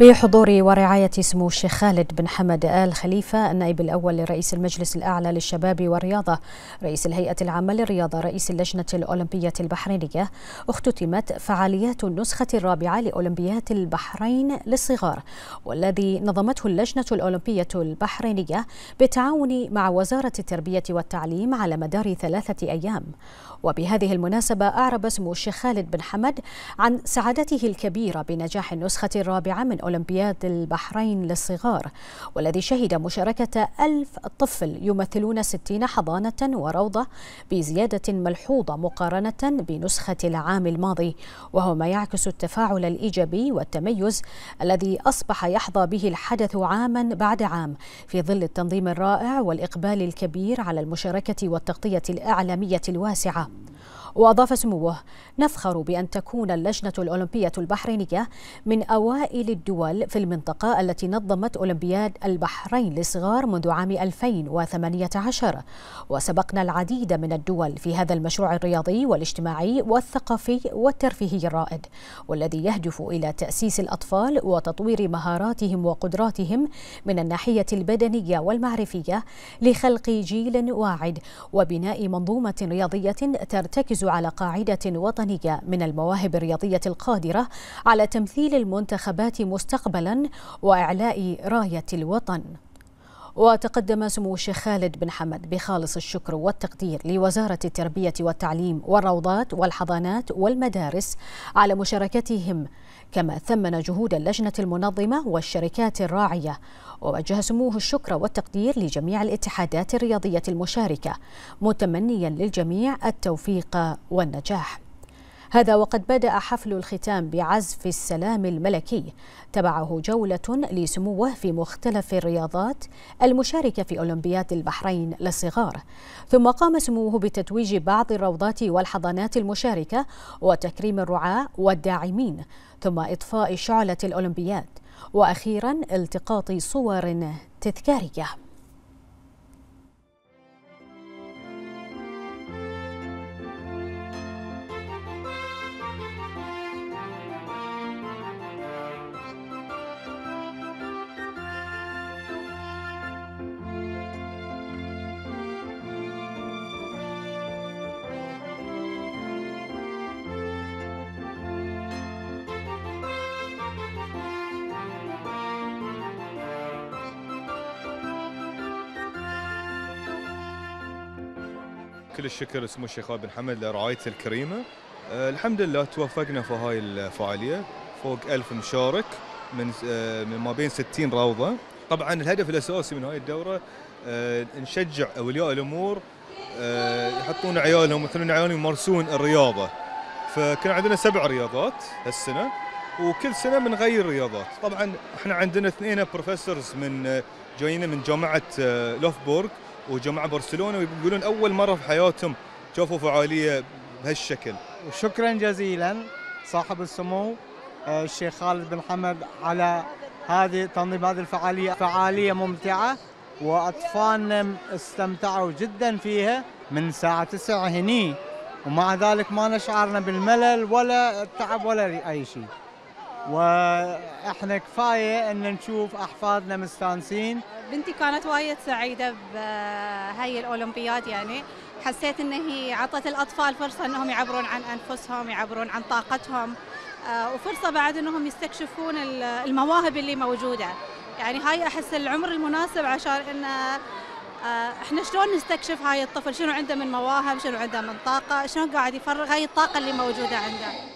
بحضور ورعاية سمو الشيخ خالد بن حمد آل خليفة النائب الأول لرئيس المجلس الأعلى للشباب والرياضة رئيس الهيئة العامة للرياضة رئيس اللجنة الأولمبية البحرينية اختتمت فعاليات النسخة الرابعة لأولمبياد البحرين للصغار والذي نظمته اللجنة الأولمبية البحرينية بالتعاون مع وزارة التربية والتعليم على مدار ثلاثة أيام وبهذه المناسبة أعرب سمو الشيخ خالد بن حمد عن سعادته الكبيرة بنجاح النسخة الرابعة من أولمبياد البحرين للصغار والذي شهد مشاركة ألف طفل يمثلون 60 حضانة وروضة بزيادة ملحوظة مقارنة بنسخة العام الماضي وهو ما يعكس التفاعل الإيجابي والتميز الذي أصبح يحظى به الحدث عاما بعد عام في ظل التنظيم الرائع والإقبال الكبير على المشاركة والتغطية الإعلامية الواسعة وأضاف سموه نفخر بأن تكون اللجنة الأولمبية البحرينية من أوائل الدول في المنطقة التي نظمت أولمبياد البحرين للصغار منذ عام 2018 وسبقنا العديد من الدول في هذا المشروع الرياضي والاجتماعي والثقافي والترفيهي الرائد والذي يهدف إلى تأسيس الأطفال وتطوير مهاراتهم وقدراتهم من الناحية البدنية والمعرفية لخلق جيل واعد وبناء منظومة رياضية ترتكز على قاعدة وطنية من المواهب الرياضية القادرة على تمثيل المنتخبات مستقبلا وإعلاء راية الوطن وتقدم سمو الشيخ خالد بن حمد بخالص الشكر والتقدير لوزارة التربية والتعليم والروضات والحضانات والمدارس على مشاركتهم كما ثمن جهود اللجنة المنظمة والشركات الراعية ووجه سموه الشكر والتقدير لجميع الاتحادات الرياضية المشاركة متمنيا للجميع التوفيق والنجاح هذا وقد بدأ حفل الختام بعزف السلام الملكي تبعه جولة لسموه في مختلف الرياضات المشاركة في أولمبياد البحرين للصغار ثم قام سموه بتتويج بعض الروضات والحضانات المشاركة وتكريم الرعاة والداعمين ثم إطفاء شعلة الأولمبياد وأخيرا التقاط صور تذكارية كل الشكر لسمو الشيخ بن حمد لرعايته الكريمه آه، الحمد لله توفقنا في هاي الفعاليه فوق ألف مشارك من آه، من ما بين 60 روضه طبعا الهدف الاساسي من هاي الدوره آه، نشجع اولياء الامور يحطون عيالهم مثلا عيالهم يمارسون الرياضه فكان عندنا سبع رياضات هالسنه وكل سنه بنغير رياضات طبعا احنا عندنا اثنين بروفيسورز من جايين من جامعه لوفبورغ وجماعه برشلونه ويقولون اول مره في حياتهم شافوا فعاليه بهالشكل. وشكرا جزيلا صاحب السمو آه، الشيخ خالد بن حمد على هذه تنظيم هذه الفعاليه، فعاليه ممتعه واطفالنا استمتعوا جدا فيها من الساعه 9 هني ومع ذلك ما نشعرنا بالملل ولا التعب ولا اي شيء. واحنا كفايه ان نشوف احفادنا مستانسين بنتي كانت وايد سعيده بهاي الاولمبياد يعني حسيت ان هي عطت الاطفال فرصه انهم يعبرون عن انفسهم يعبرون عن طاقتهم آه، وفرصه بعد انهم يستكشفون المواهب اللي موجوده يعني هاي احس العمر المناسب عشان ان آه، احنا شلون نستكشف هاي الطفل شنو عنده من مواهب شنو عنده من طاقه شلون قاعد يفرغ هاي الطاقه اللي موجوده عنده